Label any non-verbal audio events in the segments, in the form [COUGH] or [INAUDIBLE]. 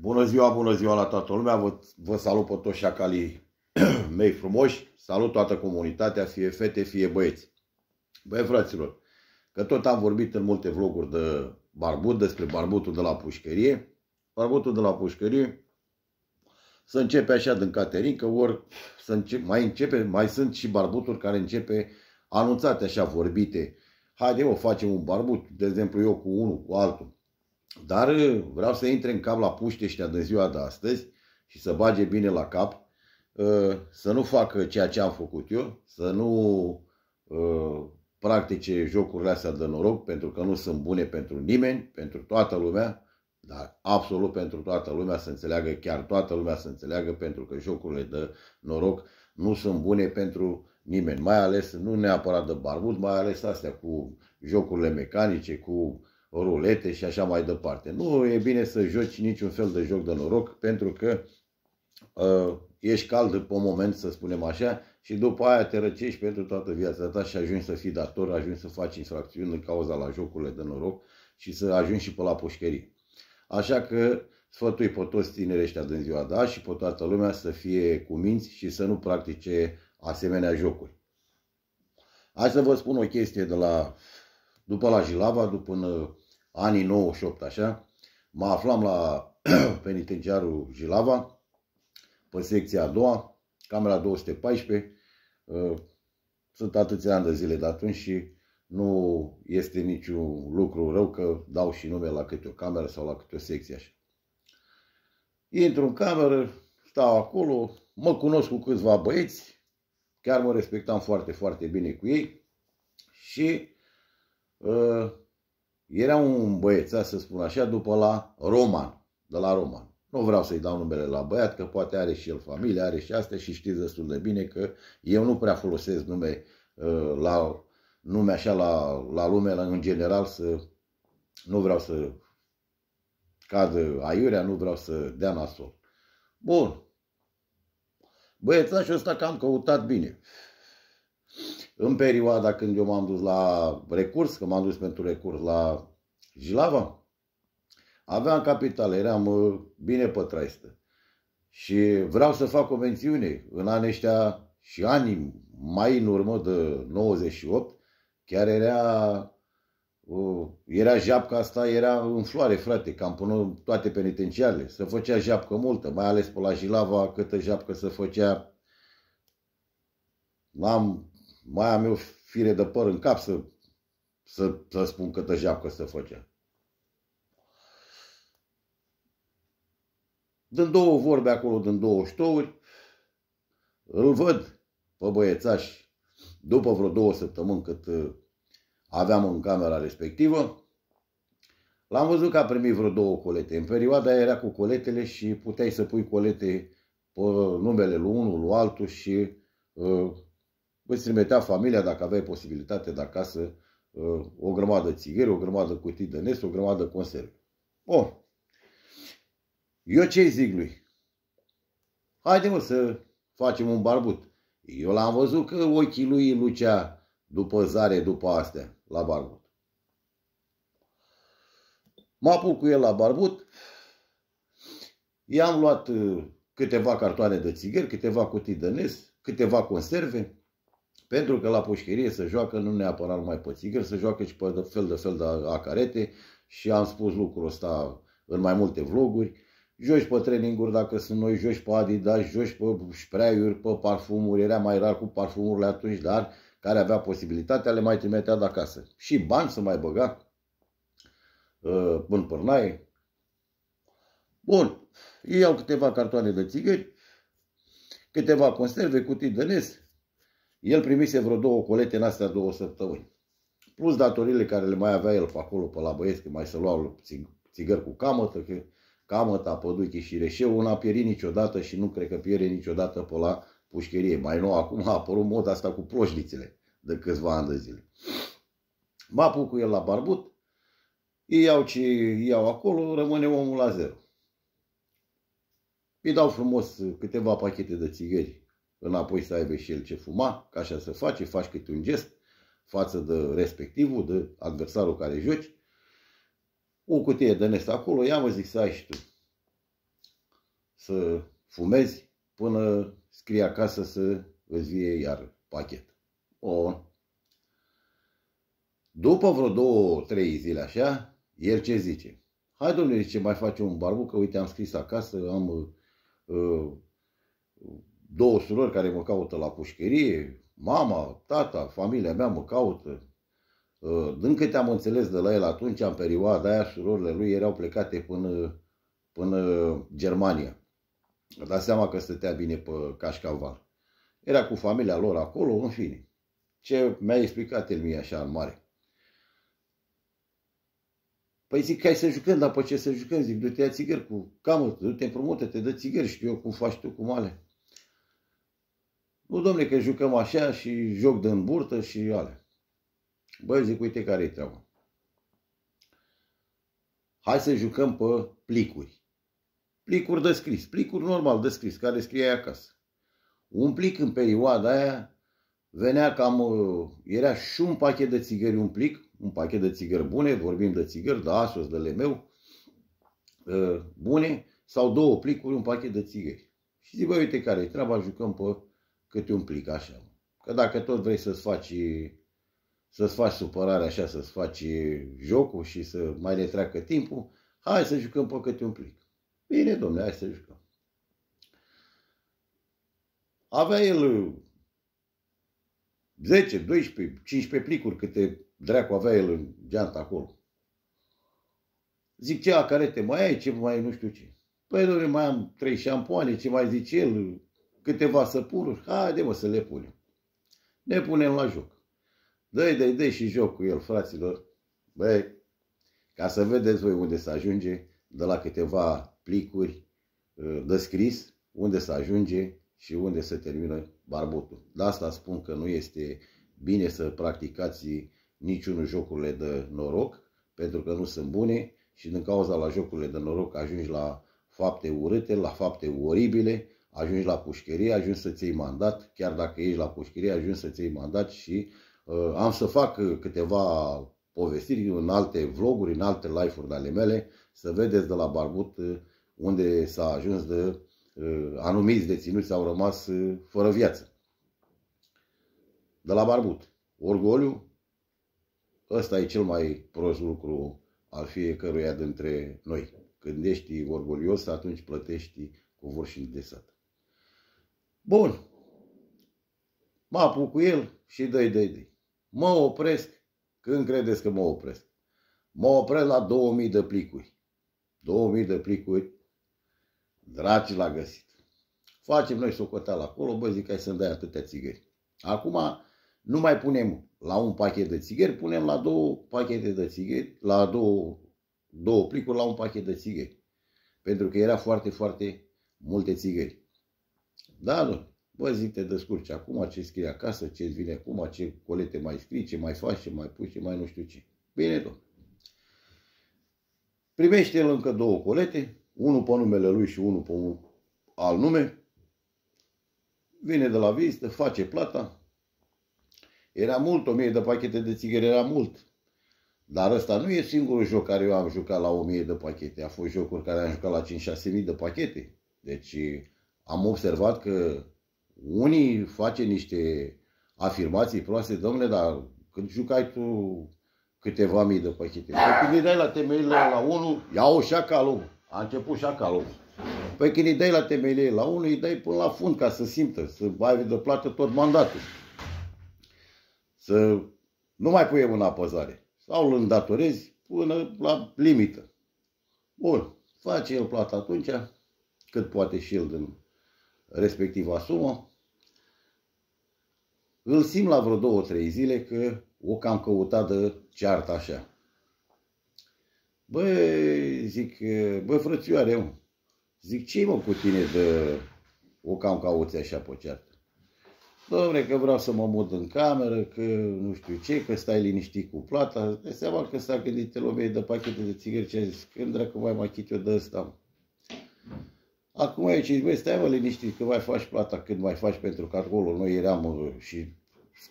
Bună ziua, bună ziua la toată lumea, vă, vă salut pe toți șacalii [CLEARS THROAT] mei frumoși, salut toată comunitatea, fie fete, fie băieți. Băi, fraților, că tot am vorbit în multe vloguri de barbut, despre barbutul de la pușcărie. Barbutul de la pușcărie să începe așa din Caterincă, ori să începe, mai începe, mai sunt și barbuturi care începe anunțate așa, vorbite. Haide, o facem un barbut, de exemplu eu cu unul, cu altul. Dar uh, vreau să intre în cap la puște ăștia de ziua de astăzi și să bage bine la cap, uh, să nu facă ceea ce am făcut eu, să nu uh, practice jocurile astea de noroc, pentru că nu sunt bune pentru nimeni, pentru toată lumea, dar absolut pentru toată lumea să înțeleagă, chiar toată lumea să înțeleagă, pentru că jocurile de noroc nu sunt bune pentru nimeni, mai ales nu neapărat de barbut, mai ales astea cu jocurile mecanice, cu rulete și așa mai departe. Nu e bine să joci niciun fel de joc de noroc pentru că uh, ești cald pe un moment, să spunem așa, și după aia te răcești pentru toată viața ta și ajungi să fii dator, ajungi să faci infracțiuni în cauza la jocurile de noroc și să ajungi și pe la pușcărie. Așa că sfătui pe toți tinerii ăștia din ziua da și pe toată lumea să fie cu minți și să nu practice asemenea jocuri. Hai să vă spun o chestie de la, după la Jilava, după în anii 98, așa, mă aflam la [CLEARS THROAT] penitenciarul Jilava, pe secția a doua, camera 214. Uh, sunt atâția ani de zile de atunci și nu este niciun lucru rău că dau și nume la câte o cameră sau la câte o secție așa. Intru în cameră, stau acolo, mă cunosc cu câțiva băieți, chiar mă respectam foarte, foarte bine cu ei și uh, era un băieț, să spun așa, după la Roman, de la Roman. Nu vreau să-i dau numele la băiat, că poate are și el familie, are și astea și știți destul de bine că eu nu prea folosesc nume uh, la nume așa la, la lume, la, în general, să nu vreau să cadă aiurea, nu vreau să dea nasol. Bun. Băiețașul ăsta că am căutat bine. În perioada când eu m-am dus la recurs, că m-am dus pentru recurs la Jilava, aveam capital, eram uh, bine pe traistă. Și vreau să fac o mențiune. În anii ăștia și ani mai în urmă de 98, chiar era, uh, era japca asta, era în floare, frate, cam până toate penitenciarele. Se făcea japcă multă, mai ales pe la Jilava, câtă japcă se făcea. N-am mai am eu fire de păr în cap să, să, să spun câtă japcă se făcea. din două vorbe acolo, din două ștouri, îl văd pe băiețaș după vreo două săptămâni cât uh, aveam în camera respectivă, L-am văzut că a primit vreo două colete. În perioada era cu coletele și puteai să pui colete pe numele lui unul, lui altul și uh, îți trimitea familia, dacă aveai posibilitate de acasă, uh, o grămadă țigări, o grămadă cutii de nes, o grămadă conserve. Bun. Eu ce zic lui? Haide mă să facem un barbut. Eu l-am văzut că ochii lui lucea după zare, după astea, la barbut. Mă apuc cu el la barbut. I-am luat uh, câteva cartoane de țigări, câteva cutii de nes, câteva conserve. Pentru că la pușcherie se joacă nu neapărat numai pe țigări, se joacă și pe fel de fel de acarete și am spus lucrul ăsta în mai multe vloguri. Joci pe training dacă sunt noi, joci pe Adidas, joci pe spray pe parfumuri, era mai rar cu parfumurile atunci, dar care avea posibilitatea le mai trimitea de acasă. Și bani să mai băga până uh, pârnaie. Bun, iau câteva cartoane de țigări, câteva conserve, cutii de nes, el primise vreo două colete în astea două săptămâni. Plus datorile care le mai avea el pe acolo, pe la băieți, mai se luau țigări cu camătă, că camăta, păduchi și reșeu, n-a pierit niciodată și nu cred că pierde niciodată pe la pușcherie. Mai nou, acum a apărut moda asta cu ploșnițele de câțiva ani de zile. Mă apuc cu el la barbut, ei iau ce iau acolo, rămâne omul la zero. Îi dau frumos câteva pachete de țigări înapoi să aibă și el ce fuma, ca așa să face, faci câte un gest față de respectivul, de adversarul care joci. O cutie de nest acolo, ia mă zic să ai și tu. Să fumezi până scrie acasă să îți vie iar pachet. O. După vreo două, trei zile așa, el ce zice? Hai domnule, ce mai face un barbu, că uite am scris acasă, am uh, două surori care mă caută la pușcherie, mama, tata, familia mea mă caută. Uh, din câte am înțeles de la el atunci, în perioada aia, surorile lui erau plecate până, până Germania. Da, seama că stătea bine pe Cașcaval. Era cu familia lor acolo, în fine. Ce mi-a explicat el mie așa în mare. Păi zic, hai să jucăm, dar pe ce să jucăm? Zic, du-te ia țigări cu camă, du-te împrumută, te dă țigări, știu eu cum faci tu, cum male. Nu, domnule, că jucăm așa și joc de în burtă și alea. Băi, zic, uite care e treaba. Hai să jucăm pe plicuri. Plicuri de scris, plicuri normal de scris, care scrie acasă. Un plic în perioada aia venea cam, uh, era și un pachet de țigări, un plic, un pachet de țigări bune, vorbim de țigări, de Asos, de Lemeu, uh, bune, sau două plicuri, un pachet de țigări. Și zic, bă, uite care e treaba, jucăm pe câte un plic așa. Că dacă tot vrei să-ți faci, să-ți faci supărare așa, să-ți faci jocul și să mai le treacă timpul, hai să jucăm pe câte un plic. Bine, domnule, hai să jucăm. Avea el 10, 12, 15 plicuri câte dracu avea el în geanta acolo. Zic, ce acarete mai ai, ce mai nu știu ce. Păi, domnule, mai am trei șampoane, ce mai zice el, câteva săpururi, haide mă să le punem. Ne punem la joc. Dă-i, dă-i, dă și joc cu el, fraților. Băi, ca să vedeți voi unde se ajunge, de la câteva plicuri uh, de scris, unde se ajunge și unde se termină barbutul. De asta spun că nu este bine să practicați niciunul jocurile de noroc, pentru că nu sunt bune și din cauza la jocurile de noroc ajungi la fapte urâte, la fapte oribile, ajungi la pușcherie, ajungi să-ți iei mandat, chiar dacă ești la pușcherie, ajungi să-ți iei mandat și uh, am să fac uh, câteva povestiri în alte vloguri, în alte live-uri ale mele, să vedeți de la Barbut uh, unde s-a ajuns de uh, anumiți deținuți au rămas uh, fără viață. De la Barbut. Orgoliu, ăsta e cel mai prost lucru al fiecăruia dintre noi. Când ești orgolios, atunci plătești cu vârșini de sat. Bun. Mă apuc cu el și dăi, dăi, dăi. Mă opresc când credeți că mă opresc. Mă opresc la 2000 de plicuri. 2000 de plicuri. Draci l-a găsit. Facem noi socoteala acolo, bă, zic, hai să-mi dai atâtea țigări. Acum nu mai punem la un pachet de țigări, punem la două pachete de țigări, la două, două plicuri la un pachet de țigări. Pentru că era foarte, foarte multe țigări. Da, nu. Bă, zic, te descurci acum, ce scrie acasă, ce îți vine acum, ce colete mai scrii, ce mai faci, ce mai pui, ce mai nu știu ce. Bine, domnule. Primește el încă două colete, unul pe numele lui și unul pe un al nume. Vine de la vizită, face plata. Era mult, o mie de pachete de țigări era mult. Dar ăsta nu e singurul joc care eu am jucat la o mie de pachete. A fost jocuri care am jucat la 5-6 mii de pachete. Deci am observat că unii face niște afirmații proaste, domnule, dar când jucai tu câteva mii de pachete, păi când îi dai la temeile la unul, iau șacalul, a început șacalul. Păi când îi dai la temelie la unul, îi dai până la fund ca să simtă, să aibă de plată tot mandatul. Să nu mai pui în apăzare. Sau îl îndatorezi până la limită. Bun, face el plată atunci cât poate și el din respectiva sumă. Îl simt la vreo două, trei zile că o cam căutat de ceartă așa. Bă, zic, bă, frățioare, mă. zic, ce mă cu tine de o cam cauți așa pe ceartă? Dom'le, că vreau să mă mut în cameră, că nu știu ce, că stai liniștit cu plata. De seama că s-a gândit te de pachete de țigări ce a zis, când dracu mai machit eu de ăsta, mă. Acum eu zic, băi, stai mă liniștit, că mai faci plata când mai faci, pentru că acolo noi eram și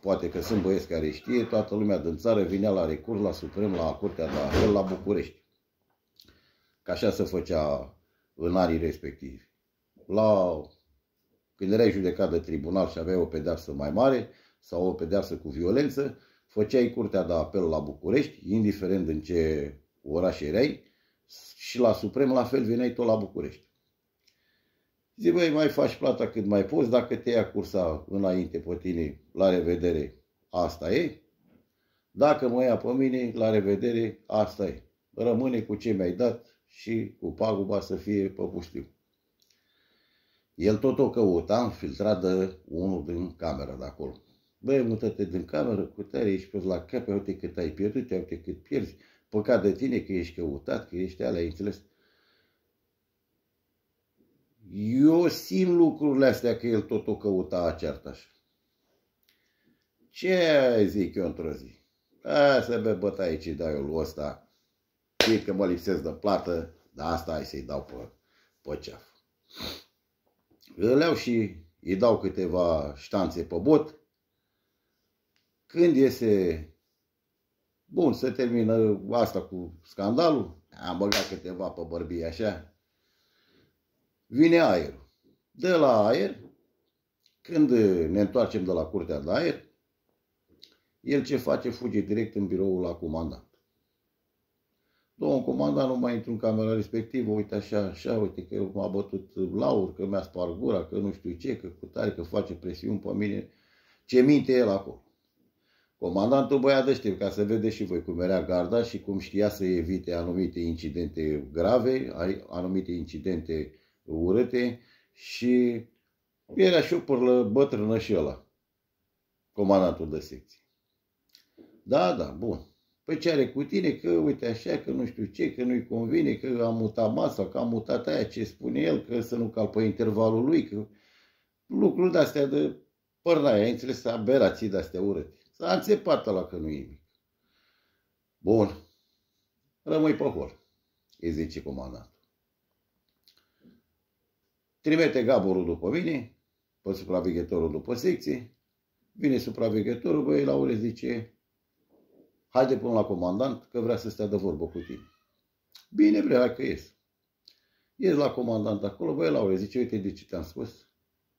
poate că sunt băieți care știe, toată lumea din țară vinea la recurs, la Suprem, la Curtea de Apel, la București. Ca așa se făcea în anii respectivi. La, când erai judecat de tribunal și aveai o pedeapsă mai mare sau o pedeapsă cu violență, făceai Curtea de Apel la București, indiferent în ce oraș erai, și la Suprem la fel veneai tot la București. Zic, băi, mai faci plata cât mai poți, dacă te ia cursa înainte pe tine, la revedere, asta e. Dacă mă ia pe mine, la revedere, asta e. Rămâne cu ce mi-ai dat și cu paguba să fie pe pustiu. El tot o căuta, filtrat de unul din cameră de acolo. Băi, mută-te din cameră, cu tare ești pus la cap, uite cât ai pierdut, uite cât pierzi, păcat de tine că ești căutat, că ești alea, înțeles? Eu simt lucrurile astea că el tot o căuta a certaș. Ce zic eu într-o zi? A, să vă băta aici, dai eu ăsta. Știi că mă lipsesc de plată, dar asta ai să-i dau pe, pe ceaf. Îl iau și îi dau câteva ștanțe pe bot. Când iese... Bun, să termină asta cu scandalul. Am băgat câteva pe bărbie așa vine aerul. De la aer, când ne întoarcem de la curtea de aer, el ce face? Fuge direct în biroul la comandant. Domnul comandant, nu mai intru în camera respectivă, uite așa, așa, uite că m-a bătut laur, că mi-a spart gura, că nu știu ce, că cu tare, că face presiuni pe mine. Ce minte el acolo? Comandantul băiat deștept, ca să vedeți și voi cum era garda și cum știa să evite anumite incidente grave, anumite incidente urâte și era șupârlă bătrână și ăla, comandantul de secție. Da, da, bun. Păi ce are cu tine? Că uite așa, că nu știu ce, că nu-i convine, că a mutat masa, că a mutat aia, ce spune el, că să nu calpă intervalul lui, că lucruri de-astea de părnaia, ai înțeles, aberații de-astea urâte. S-a înțepat la că nu e nimic. Bun. Rămâi pe hol, îi zice comandant. Trimite gaborul după mine, pe supraveghetorul după secție, vine supraveghetorul, băi, la ore zice, haide până la comandant, că vrea să stea de vorbă cu tine. Bine, vrea, hai că ies. Ies la comandant acolo, băi, la ore zice, uite de ce te-am spus.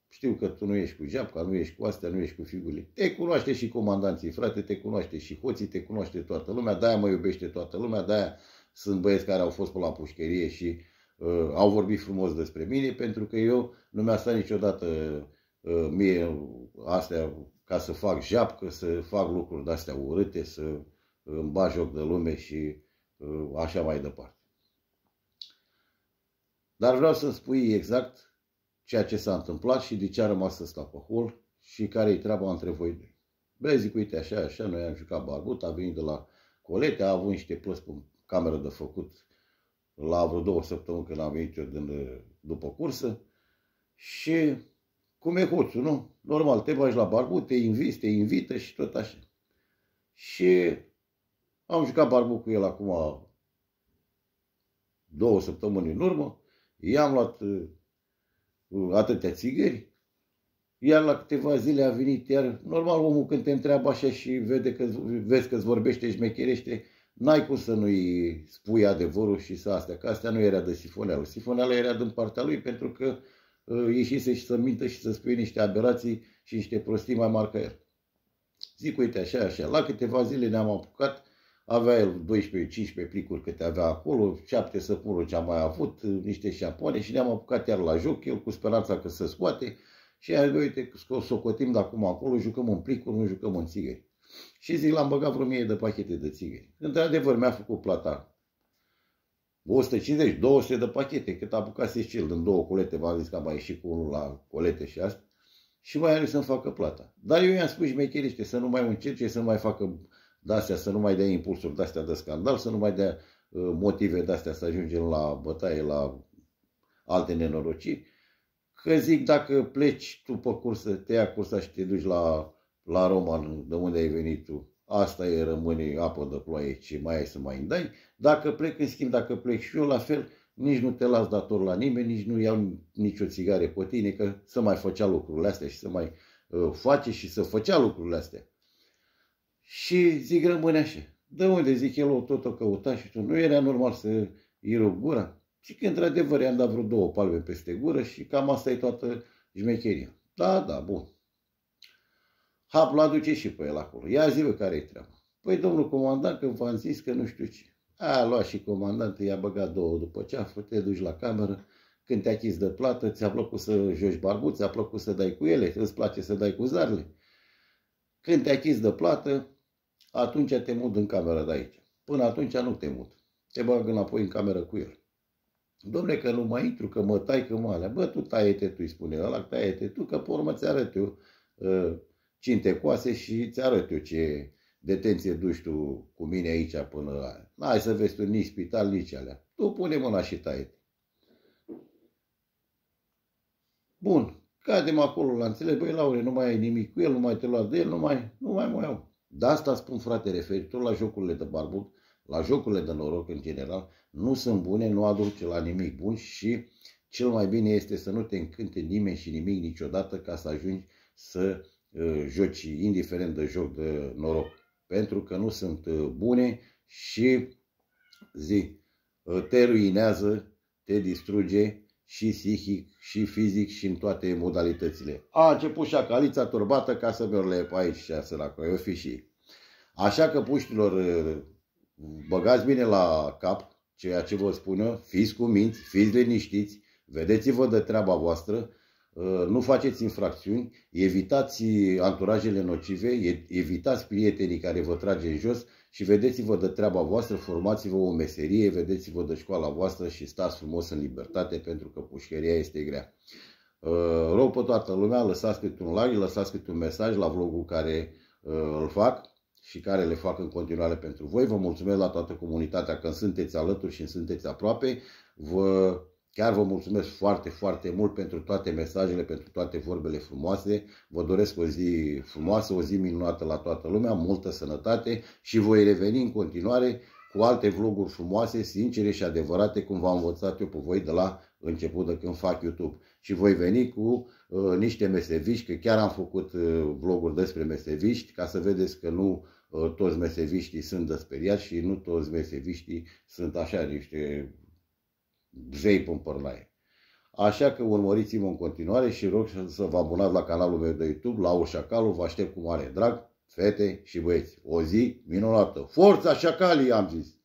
Știu că tu nu ești cu japca, nu ești cu astea, nu ești cu figurile. Te cunoaște și comandanții, frate, te cunoaște și hoții, te cunoaște toată lumea, de-aia mă iubește toată lumea, de-aia sunt băieți care au fost pe la pușcherie și uh, au vorbit frumos despre mine, pentru că eu nu mi-a stat niciodată uh, mie astea ca să fac japcă, să fac lucruri de-astea urâte, să uh, îmi bat joc de lume și uh, așa mai departe. Dar vreau să-mi spui exact ceea ce s-a întâmplat și de ce a rămas stau pe hol și care e treaba între voi doi. zic, uite, așa, așa, noi am jucat barbut, a venit de la colete, a avut niște plăți pe cameră de făcut la vreo două săptămâni când am venit eu din, după cursă și cum e hoțul, nu? Normal, te bagi la barbu, te inviți, te invită și tot așa. Și am jucat barbu cu el acum două săptămâni în urmă, i-am luat uh, atâtea țigări, iar la câteva zile a venit iar, normal omul când te întreabă așa și vede că, vezi că-ți vorbește, șmecherește, N-ai cum să nu-i spui adevărul și să astea, că astea nu era de sifoneală. Sifoneala era din partea lui pentru că uh, ieșise și să mintă și să spui niște aberații și niște prostii mai mari ca el. Zic, uite, așa, așa, la câteva zile ne-am apucat, avea el 12-15 plicuri câte avea acolo, 7 săpunuri ce am mai avut, niște șapoane și ne-am apucat iar la joc, el cu speranța că se scoate și a zis, uite, o socotim de acum acolo, jucăm în plicuri, nu jucăm în țigări. Și zic, l-am băgat vreo mie de pachete de țigări. Într-adevăr, mi-a făcut plata 150-200 de pachete, cât apucase să el din două colete, v-am zis că mai ieșit cu unul la colete și asta, și mai ales să-mi facă plata. Dar eu i-am spus șmecheriște să nu mai încerce, să nu mai facă de-astea, să nu mai dea impulsuri de-astea de scandal, să nu mai dea uh, motive de-astea să ajungem la bătaie, la alte nenorociri. Că zic, dacă pleci tu pe cursă, te ia cursa și te duci la la Roman, de unde ai venit tu, asta e rămâne apă de ploaie, ce mai ai să mai îndai. Dacă plec, în schimb, dacă plec și eu, la fel, nici nu te las dator la nimeni, nici nu iau nicio țigare pe tine, că să mai făcea lucrurile astea și să mai uh, face și să făcea lucrurile astea. Și zic, rămâne așa. De unde, zic, el o tot o căuta și tu, nu era normal să îi rup gura? Și că, într-adevăr, i-am dat vreo două palme peste gură și cam asta e toată jmecheria. Da, da, bun. Hapul aduce și pe el acolo. Ia zi, bă, care-i treaba? Păi, domnul comandant, când v-am zis că nu știu ce. A luat și comandantul, i-a băgat două după ceafă, te duci la cameră, când te chis de plată, ți-a plăcut să joci barbut, ți-a plăcut să dai cu ele, îți place să dai cu zarle. Când te chis de plată, atunci te mut în camera de aici. Până atunci nu te mut. Te bag înapoi în cameră cu el. Domne, că nu mai intru, că mă tai, că mă alea. Bă, tu taie-te tu, îi spune ăla, taie-te tu, că pe urmă ți arăt eu uh, cinte coase și îți arăt eu ce detenție duci tu cu mine aici până la... N-ai să vezi tu nici spital, nici alea. Tu pune mâna și taie Bun, cadem acolo la înțeles, băi, Laure, nu mai ai nimic cu el, nu mai te lua de el, nu mai, nu mai mă iau. De asta spun, frate, referitor la jocurile de barbut, la jocurile de noroc în general, nu sunt bune, nu aduce la nimic bun și cel mai bine este să nu te încânte nimeni și nimic niciodată ca să ajungi să Uh, joci, indiferent de joc de noroc, pentru că nu sunt uh, bune și zi, uh, te ruinează, te distruge și psihic, și fizic, și în toate modalitățile. A început șacalița turbată ca să mi pe aici și să la fi și Așa că, puștilor, băgați bine la cap ceea ce vă spun eu, fiți cu minți, fiți liniștiți, vedeți-vă de treaba voastră, Uh, nu faceți infracțiuni, evitați anturajele nocive, evitați prietenii care vă trage în jos și vedeți-vă de treaba voastră, formați-vă o meserie, vedeți-vă de școala voastră și stați frumos în libertate pentru că pușcheria este grea. Uh, rog pe toată lumea, lăsați câte un like, lăsați câte un mesaj la vlogul care uh, îl fac și care le fac în continuare pentru voi. Vă mulțumesc la toată comunitatea că sunteți alături și sunteți aproape. Vă Chiar vă mulțumesc foarte, foarte mult pentru toate mesajele, pentru toate vorbele frumoase. Vă doresc o zi frumoasă, o zi minunată la toată lumea, multă sănătate și voi reveni în continuare cu alte vloguri frumoase, sincere și adevărate, cum v-am învățat eu pe voi de la început de când fac YouTube. Și voi veni cu uh, niște meseviști, că chiar am făcut uh, vloguri despre meseviști, ca să vedeți că nu uh, toți meseviștii sunt desperiați și nu toți meseviștii sunt așa niște zei părlaie. Așa că urmăriți-mă în continuare și rog să vă abonați la canalul meu de YouTube, la Șacalul, vă aștept cu mare drag, fete și băieți. O zi minunată! Forța șacalii, am zis!